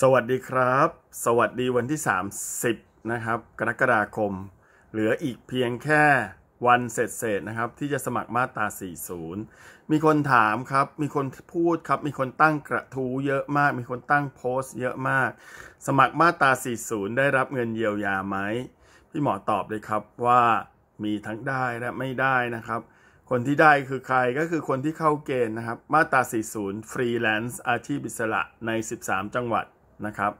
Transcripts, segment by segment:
สวัสดีครับ สวัสดีวันที่30นะครับกรกฎาคมเหลืออีกเพียงแค่วันเสร็จนะครับ ที่จะสมัครมาตรา 40 มีคนถามครับมีคนพูดครับมีคนตั้งกระทู้เยอะมาก มีคนตั้งโพสต์เยอะมาก สมัครมาตรา 40 ได้รับเงินเยียวยาไหมพี่หมอตอบเลยครับว่ามีทั้งได้และไม่ได้นะครับ คนที่ได้คือใครก็คือคนที่เข้าเกณฑ์นะครับมาตรา 40ฟรีแลนซ์อาชีพอิสระใน 13 จังหวัดนะครับ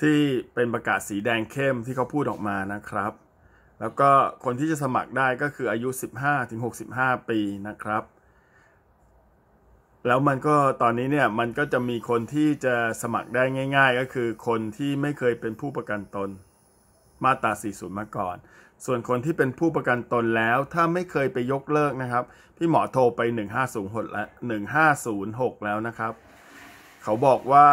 ที่เป็นประกาศสีแดงเข้มที่เขาพูดออกมานะครับ แล้วก็คนที่จะสมัครได้ก็คืออายุ 15-65 ปีนะครับ แล้วมันก็ตอนนี้เนี่ยมันก็จะมีคนที่จะสมัครได้ง่ายๆ ก็คือคนที่ไม่เคยเป็นผู้ประกันตนมาตรา 40 มาก่อน ส่วนคนที่เป็นผู้ประกันตนแล้วถ้าไม่เคยไปยกเลิกนะครับพี่หมอโทรไป 1506แล้ว1506แล้วนะครับ เขาบอกว่า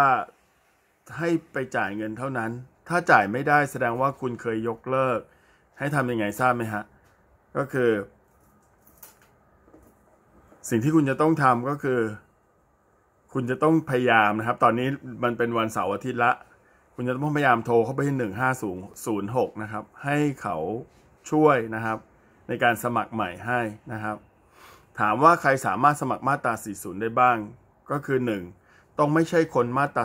ให้ไปจ่ายเงินเท่านั้น ถ้าจ่ายไม่ได้แสดงว่าคุณเคยยกเลิก ให้ทำยังไงทราบไหมฮะ ก็คือ สิ่งที่คุณจะต้องทำก็คือ คุณจะต้องพยายามนะครับ ตอนนี้มันเป็นวันเสาร์อาทิตย์ละ คุณจะต้องพยายามโทรเข้าไปที่หนึ่งห้าศูนย์หกนะครับ ให้เขาช่วยนะครับ ในการสมัครใหม่ให้นะครับ ถามว่าใครสามารถสมัครมาตรา40ได้บ้าง ก็คือ 1ต้องไม่ใช่คนมาตร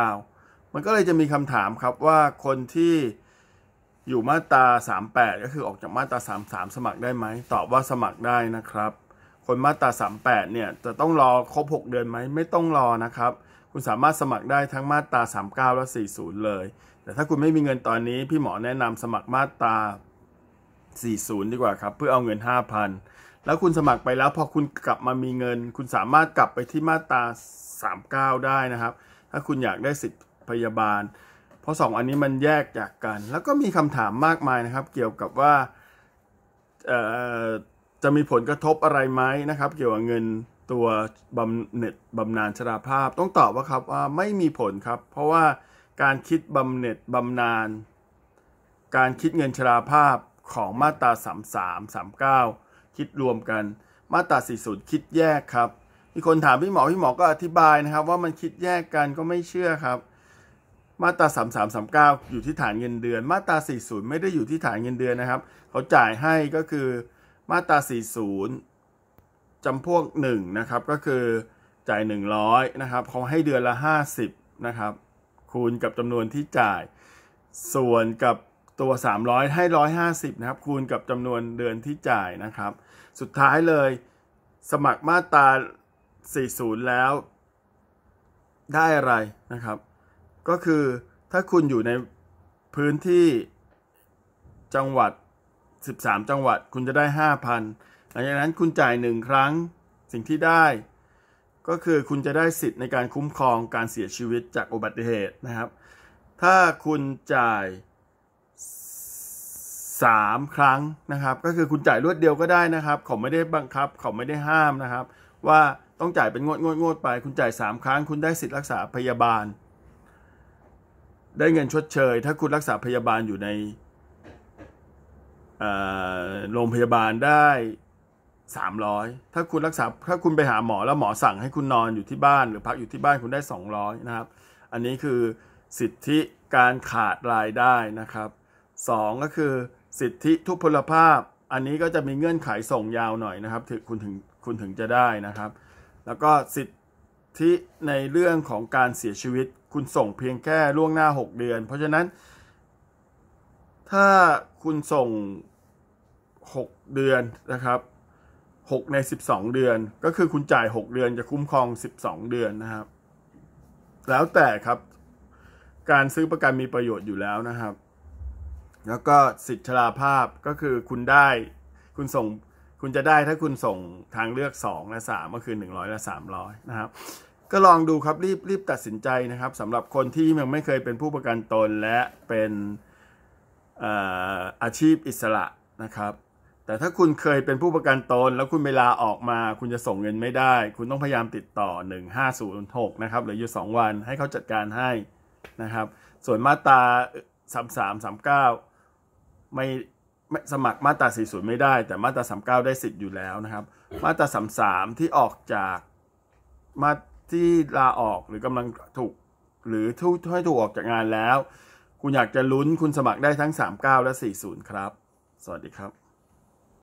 า3339มันก็เลยจะมีคำถามครับว่าคนที่อยู่มาตรา38ก็คือออกจากมาตรา 33 สมัครได้ไหมตอบว่าสมัครได้นะครับคนมาตรา 38เนี่ยจะต้องรอครบ6เดือนไหมไม่ต้องรอนะครับ คุณสามารถสมัครได้ทั้งมาตรา 39 และ 40 เลย แต่ถ้าคุณไม่มีเงินตอนนี้พี่หมอแนะนำสมัครมาตรา 40 ดีกว่าครับเพื่อเอาเงิน 5,000แล้วคุณสมัครไปแล้ว พอคุณกลับมามีเงิน คุณสามารถกลับไปที่มาตรา 39 ได้นะครับ ถ้าคุณอยากได้สิทธิพยาบาลเพราะ 2 อันนี้มันแยกจากกัน แล้วก็มีคำถามมากมายนะครับ เกี่ยวกับว่าจะมีผลกระทบอะไรไหมนะครับ เกี่ยวกับเงินตัวบำเหน็จบำนาญชราภาพต้องตอบว่าครับว่าไม่มีผลครับ เพราะว่าการคิดบำเหน็จบำนาญการคิดเงินชราภาพของมาตรา 33 39คิดรวมกัน มาตราตรคิดแยกครับ มีคนถามพี่หมอพี่หมอก็อธิบายนะครับ ว่ามันคิดแยกกันก็ไม่เชื่อครับ มาตรา3339 อยู่ที่ฐานเงินเดือน มาตรา 40 ไม่ได้อยู่ที่ฐานเงินเดือนนะครับ เขาจ่ายให้ก็คือมาตรา 40จำพวก1นะครับก็คือจ่าย100นะครับเขาให้เดือนละ50นะครับคูณกับจำนวนที่จ่ายส่วนกับตัว 300 ให้ 150 นะครับคูณกับจำนวนเดือนที่จ่ายนะครับ สุดท้ายเลย สมัครมาตรา40 แล้ว ได้อะไรนะครับ ก็คือถ้าคุณอยู่ในพื้นที่จังหวัด 13 จังหวัดคุณจะได้ 5,000หลังจากนั้นคุณจ่าย1ครั้งสิ่งที่ได้ ก็คือคุณจะได้สิทธิ์ในการคุ้มครองการเสียชีวิตจากอุบัติเหตุนะครับ ถ้าคุณจ่าย3ครั้งนะครับ ก็คือคุณจ่ายรวดเดียวก็ได้นะครับเขาไม่ได้บังคับ เขาไม่ได้ห้ามนะครับ ว่าต้องจ่ายเป็นงวดงวดงวดไป คุณจ่าย 3 ครั้ง คุณได้สิทธิ์รักษาพยาบาล ได้เงินชดเชย ถ้าคุณรักษาพยาบาลอยู่ในโรงพยาบาลได้ 300 ถ้าคุณรักษาถ้าคุณไปหาหมอแล้วหมอสั่งให้คุณนอนอยู่ที่บ้านหรือพักอยู่ที่บ้านคุณได้ 200 นะครับ อันนี้คือสิทธิการขาดรายได้นะครับ 2 ก็คือสิทธิทุพพลภาพอันนี้ก็จะมีเงื่อนไขส่งยาวหน่อยนะครับถึงคุณถึงคุณถึงจะได้นะครับ แล้วก็สิทธิในเรื่องของการเสียชีวิต คุณส่งเพียงแค่ล่วงหน้า 6 เดือน เพราะฉะนั้น ถ้าคุณส่ง 6 เดือนนะครับ 6 ใน 12 เดือน ก็คือคุณจ่าย 6 เดือนจะคุ้มครอง 12 เดือนนะครับ แล้วแต่ครับ การซื้อประกันมีประโยชน์อยู่แล้วนะครับแล้วก็สิทธิชราภาพก็คือคุณได้คุณส่งคุณจะได้ถ้าคุณส่งทางเลือก 2 และ3ก็คือ 100 และ 300นะครับก็ลองดูครับรีบรีบตัดสินใจนะครับสำหรับคนที่ยังไม่เคยเป็นผู้ประกันตนและเป็นอาชีพอิสระนะครับ แต่ถ้าคุณเคยเป็นผู้ประกันตน แล้วคุณเวลาออกมา คุณจะส่งเงินไม่ได้ คุณต้องพยายามติดต่อ 1506นะครับหรืออยู่ 2 วันให้เขาจัดการให้นะครับ ส่วนมาตรา 3339ไม่ไม่สมัครมาตรา40ไม่ได้แต่มาตรา39ได้สิทธิ์อยู่แล้วนะครับ มาตรา33ที่ออกจากมาที่ลาออกหรือกำลังถูกหรือทุกให้ถูกออกจากงานแล้ว คุณอยากจะลุ้นคุณสมัครได้ทั้ง 39 และ 40 ครับ สวัสดีครับ